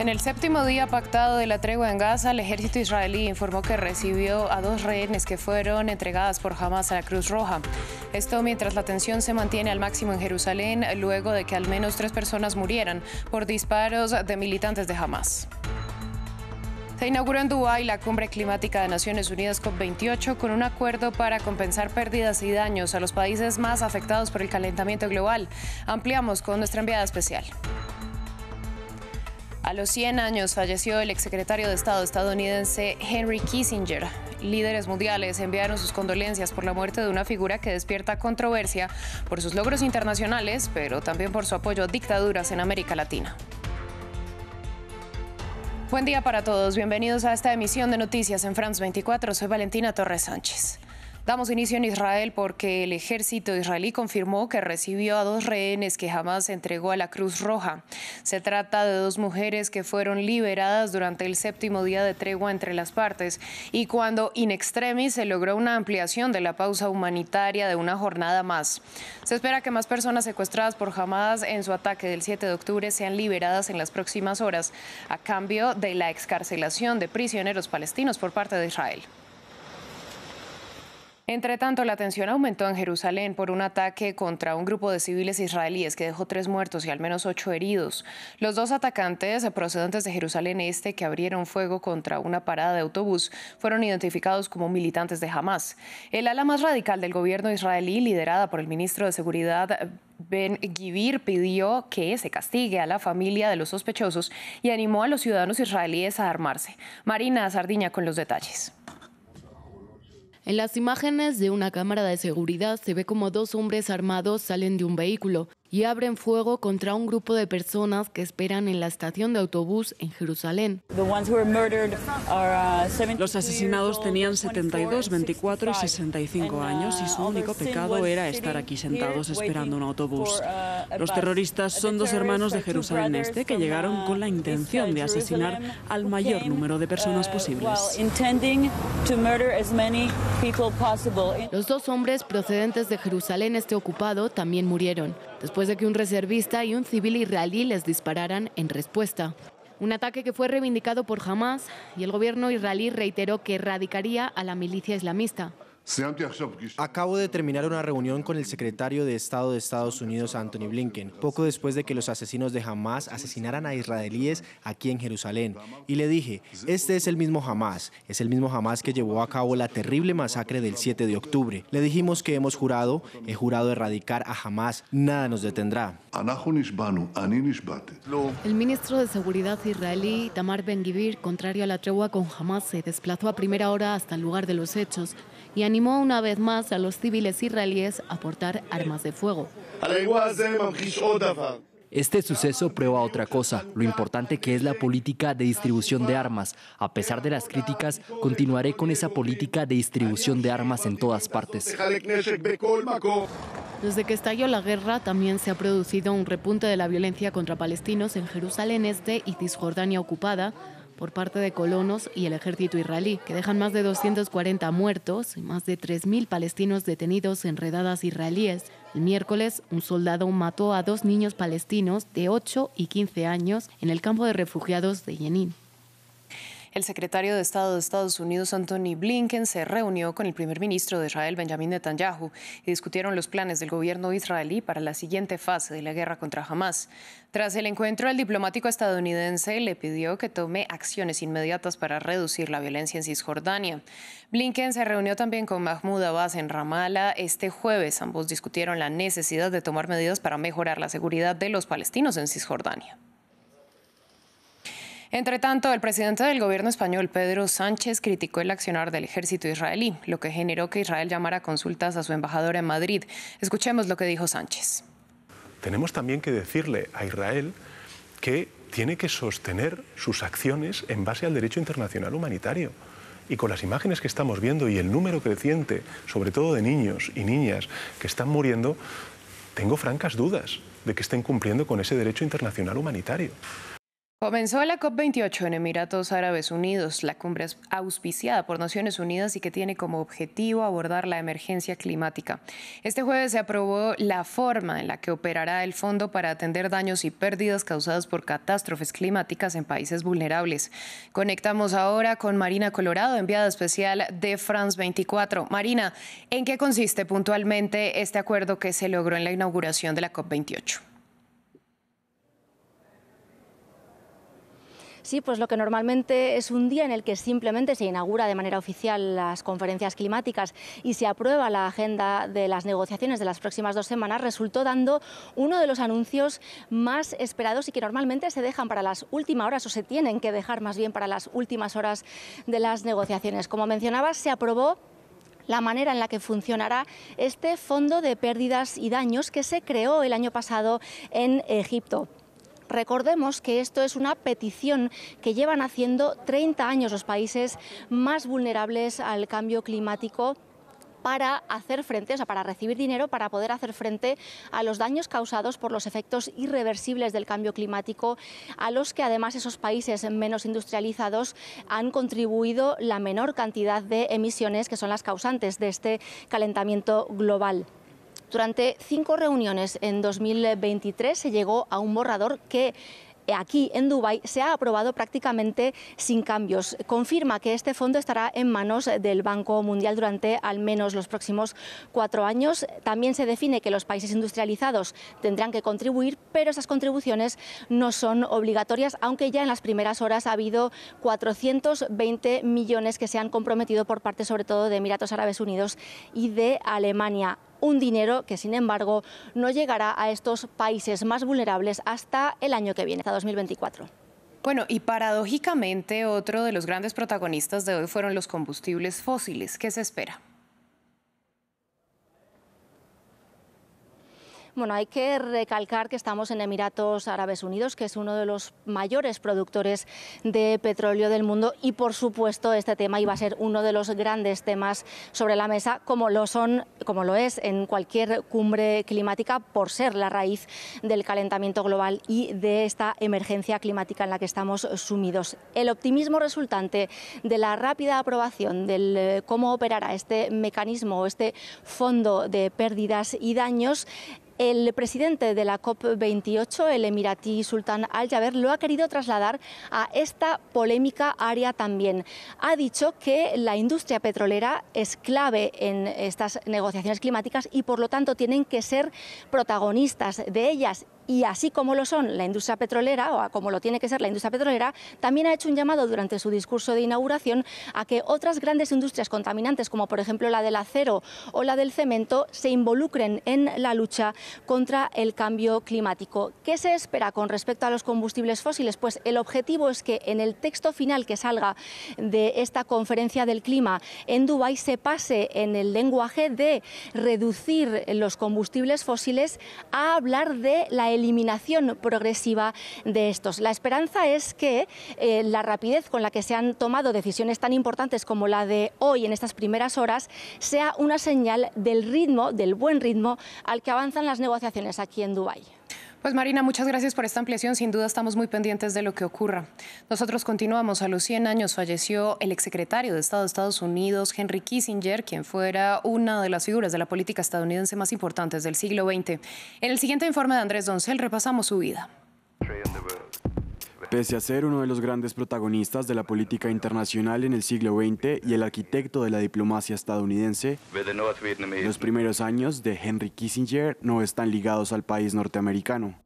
En el séptimo día pactado de la tregua en Gaza, el ejército israelí informó que recibió a dos rehenes que fueron entregadas por Hamas a la Cruz Roja. Esto mientras la tensión se mantiene al máximo en Jerusalén luego de que al menos tres personas murieran por disparos de militantes de Hamas. Se inauguró en Dubái la Cumbre Climática de Naciones Unidas COP28 con un acuerdo para compensar pérdidas y daños a los países más afectados por el calentamiento global. Ampliamos con nuestra enviada especial. A los 100 años falleció el exsecretario de Estado estadounidense Henry Kissinger. Líderes mundiales enviaron sus condolencias por la muerte de una figura que despierta controversia por sus logros internacionales, pero también por su apoyo a dictaduras en América Latina. Buen día para todos, bienvenidos a esta emisión de Noticias en France 24, soy Valentina Torres Sánchez. Damos inicio en Israel porque el ejército israelí confirmó que recibió a dos rehenes que jamás entregó a la Cruz Roja. Se trata de dos mujeres que fueron liberadas durante el séptimo día de tregua entre las partes y cuando in extremis se logró una ampliación de la pausa humanitaria de una jornada más. Se espera que más personas secuestradas por Hamas en su ataque del 7 de octubre sean liberadas en las próximas horas a cambio de la excarcelación de prisioneros palestinos por parte de Israel. Entre tanto, la tensión aumentó en Jerusalén por un ataque contra un grupo de civiles israelíes que dejó tres muertos y al menos ocho heridos. Los dos atacantes procedentes de Jerusalén Este que abrieron fuego contra una parada de autobús fueron identificados como militantes de Hamas. El ala más radical del gobierno israelí, liderada por el ministro de Seguridad Ben Givir pidió que se castigue a la familia de los sospechosos y animó a los ciudadanos israelíes a armarse. Marina Sardiña con los detalles. En las imágenes de una cámara de seguridad se ve como dos hombres armados salen de un vehículo y abren fuego contra un grupo de personas que esperan en la estación de autobús en Jerusalén. Uh, Los asesinados tenían 72, 24 y 65 uh, años y su único pecado era estar aquí sentados esperando un autobús. Uh, Los terroristas son dos hermanos de Jerusalén Este que llegaron con la intención de asesinar al mayor número de personas posibles. Los dos hombres procedentes de Jerusalén Este ocupado también murieron después de que un reservista y un civil israelí les dispararan en respuesta. Un ataque que fue reivindicado por Hamas y el gobierno israelí reiteró que erradicaría a la milicia islamista. Acabo de terminar una reunión con el secretario de Estado de Estados Unidos, Anthony Blinken, poco después de que los asesinos de Hamas asesinaran a israelíes aquí en Jerusalén. Y le dije, este es el mismo Hamas, es el mismo Hamas que llevó a cabo la terrible masacre del 7 de octubre. Le dijimos que hemos jurado, he jurado erradicar a Hamas, nada nos detendrá. El ministro de Seguridad israelí, Tamar ben gibir contrario a la tregua con Hamas, se desplazó a primera hora hasta el lugar de los hechos y animó una vez más a los civiles israelíes a portar armas de fuego. Este suceso prueba otra cosa, lo importante que es la política de distribución de armas. A pesar de las críticas, continuaré con esa política de distribución de armas en todas partes. Desde que estalló la guerra también se ha producido un repunte de la violencia contra palestinos en Jerusalén Este y Cisjordania ocupada, por parte de colonos y el ejército israelí, que dejan más de 240 muertos y más de 3.000 palestinos detenidos en redadas israelíes. El miércoles, un soldado mató a dos niños palestinos de 8 y 15 años en el campo de refugiados de Yenin. El secretario de Estado de Estados Unidos, Anthony Blinken, se reunió con el primer ministro de Israel, Benjamin Netanyahu, y discutieron los planes del gobierno israelí para la siguiente fase de la guerra contra Hamas. Tras el encuentro, el diplomático estadounidense le pidió que tome acciones inmediatas para reducir la violencia en Cisjordania. Blinken se reunió también con Mahmoud Abbas en Ramallah este jueves. Ambos discutieron la necesidad de tomar medidas para mejorar la seguridad de los palestinos en Cisjordania. Entre tanto, el presidente del gobierno español, Pedro Sánchez, criticó el accionar del ejército israelí, lo que generó que Israel llamara consultas a su embajador en Madrid. Escuchemos lo que dijo Sánchez. Tenemos también que decirle a Israel que tiene que sostener sus acciones en base al derecho internacional humanitario. Y con las imágenes que estamos viendo y el número creciente, sobre todo de niños y niñas que están muriendo, tengo francas dudas de que estén cumpliendo con ese derecho internacional humanitario. Comenzó la COP28 en Emiratos Árabes Unidos. La cumbre es auspiciada por Naciones Unidas y que tiene como objetivo abordar la emergencia climática. Este jueves se aprobó la forma en la que operará el fondo para atender daños y pérdidas causadas por catástrofes climáticas en países vulnerables. Conectamos ahora con Marina Colorado, enviada especial de France 24. Marina, ¿en qué consiste puntualmente este acuerdo que se logró en la inauguración de la COP28? Sí, pues lo que normalmente es un día en el que simplemente se inaugura de manera oficial las conferencias climáticas y se aprueba la agenda de las negociaciones de las próximas dos semanas, resultó dando uno de los anuncios más esperados y que normalmente se dejan para las últimas horas o se tienen que dejar más bien para las últimas horas de las negociaciones. Como mencionabas, se aprobó la manera en la que funcionará este fondo de pérdidas y daños que se creó el año pasado en Egipto. Recordemos que esto es una petición que llevan haciendo 30 años los países más vulnerables al cambio climático para hacer frente, o sea, para recibir dinero para poder hacer frente a los daños causados por los efectos irreversibles del cambio climático, a los que además esos países menos industrializados han contribuido la menor cantidad de emisiones que son las causantes de este calentamiento global. Durante cinco reuniones en 2023 se llegó a un borrador que eh, aquí en Dubái se ha aprobado prácticamente sin cambios. Confirma que este fondo estará en manos del Banco Mundial durante al menos los próximos cuatro años. También se define que los países industrializados tendrán que contribuir, pero esas contribuciones no son obligatorias, aunque ya en las primeras horas ha habido 420 millones que se han comprometido por parte sobre todo de Emiratos Árabes Unidos y de Alemania un dinero que, sin embargo, no llegará a estos países más vulnerables hasta el año que viene, hasta 2024. Bueno, y paradójicamente otro de los grandes protagonistas de hoy fueron los combustibles fósiles. ¿Qué se espera? Bueno, hay que recalcar que estamos en Emiratos Árabes Unidos, que es uno de los mayores productores de petróleo del mundo y, por supuesto, este tema iba a ser uno de los grandes temas sobre la mesa, como lo son, como lo es en cualquier cumbre climática, por ser la raíz del calentamiento global y de esta emergencia climática en la que estamos sumidos. El optimismo resultante de la rápida aprobación del eh, cómo operará este mecanismo, o este fondo de pérdidas y daños, el presidente de la COP28, el emiratí Sultán Al-Jaber, lo ha querido trasladar a esta polémica área también. Ha dicho que la industria petrolera es clave en estas negociaciones climáticas y por lo tanto tienen que ser protagonistas de ellas y así como lo son la industria petrolera, o como lo tiene que ser la industria petrolera, también ha hecho un llamado durante su discurso de inauguración a que otras grandes industrias contaminantes, como por ejemplo la del acero o la del cemento, se involucren en la lucha contra el cambio climático. ¿Qué se espera con respecto a los combustibles fósiles? Pues el objetivo es que en el texto final que salga de esta conferencia del clima en Dubái se pase en el lenguaje de reducir los combustibles fósiles a hablar de la eliminación progresiva de estos. La esperanza es que eh, la rapidez con la que se han tomado decisiones tan importantes como la de hoy en estas primeras horas sea una señal del ritmo, del buen ritmo al que avanzan las negociaciones aquí en Dubái. Pues Marina, muchas gracias por esta ampliación. Sin duda estamos muy pendientes de lo que ocurra. Nosotros continuamos. A los 100 años falleció el exsecretario de Estado de Estados Unidos, Henry Kissinger, quien fuera una de las figuras de la política estadounidense más importantes del siglo XX. En el siguiente informe de Andrés Doncel repasamos su vida. Pese a ser uno de los grandes protagonistas de la política internacional en el siglo XX y el arquitecto de la diplomacia estadounidense, los primeros años de Henry Kissinger no están ligados al país norteamericano.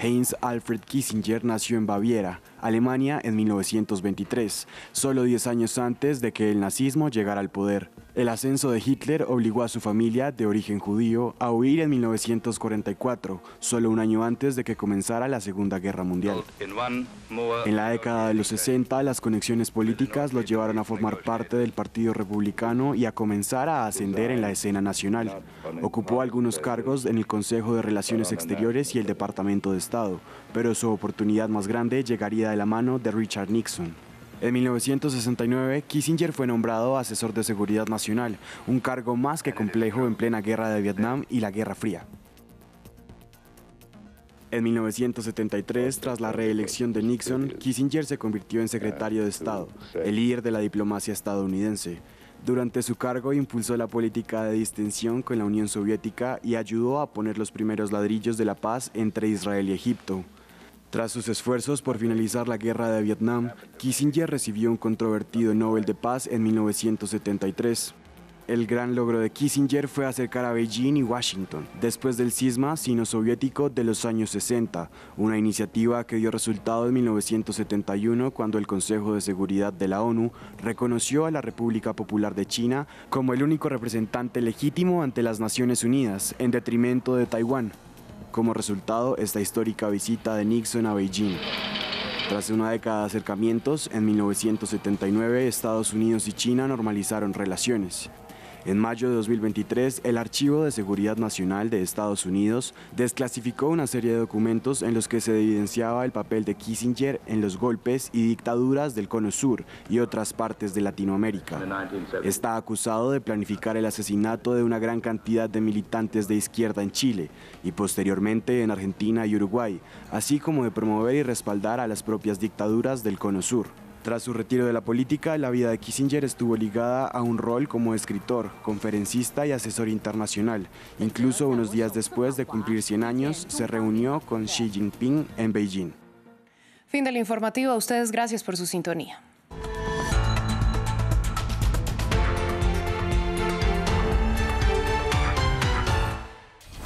Heinz Alfred Kissinger nació en Baviera, Alemania, en 1923, solo 10 años antes de que el nazismo llegara al poder. El ascenso de Hitler obligó a su familia, de origen judío, a huir en 1944, solo un año antes de que comenzara la Segunda Guerra Mundial. En la década de los 60, las conexiones políticas los llevaron a formar parte del Partido Republicano y a comenzar a ascender en la escena nacional. Ocupó algunos cargos en el Consejo de Relaciones Exteriores y el Departamento de Estado, pero su oportunidad más grande llegaría de la mano de Richard Nixon. En 1969, Kissinger fue nombrado asesor de seguridad nacional, un cargo más que complejo en plena guerra de Vietnam y la Guerra Fría. En 1973, tras la reelección de Nixon, Kissinger se convirtió en secretario de Estado, el líder de la diplomacia estadounidense. Durante su cargo impulsó la política de distensión con la Unión Soviética y ayudó a poner los primeros ladrillos de la paz entre Israel y Egipto. Tras sus esfuerzos por finalizar la guerra de Vietnam, Kissinger recibió un controvertido Nobel de Paz en 1973. El gran logro de Kissinger fue acercar a Beijing y Washington después del cisma sino-soviético de los años 60, una iniciativa que dio resultado en 1971 cuando el Consejo de Seguridad de la ONU reconoció a la República Popular de China como el único representante legítimo ante las Naciones Unidas, en detrimento de Taiwán, como resultado esta histórica visita de Nixon a Beijing. Tras una década de acercamientos, en 1979 Estados Unidos y China normalizaron relaciones. En mayo de 2023, el Archivo de Seguridad Nacional de Estados Unidos desclasificó una serie de documentos en los que se evidenciaba el papel de Kissinger en los golpes y dictaduras del Cono Sur y otras partes de Latinoamérica. Está acusado de planificar el asesinato de una gran cantidad de militantes de izquierda en Chile y posteriormente en Argentina y Uruguay, así como de promover y respaldar a las propias dictaduras del Cono Sur. Tras su retiro de la política, la vida de Kissinger estuvo ligada a un rol como escritor, conferencista y asesor internacional. Incluso unos días después de cumplir 100 años, se reunió con Xi Jinping en Beijing. Fin del informativo. A ustedes gracias por su sintonía.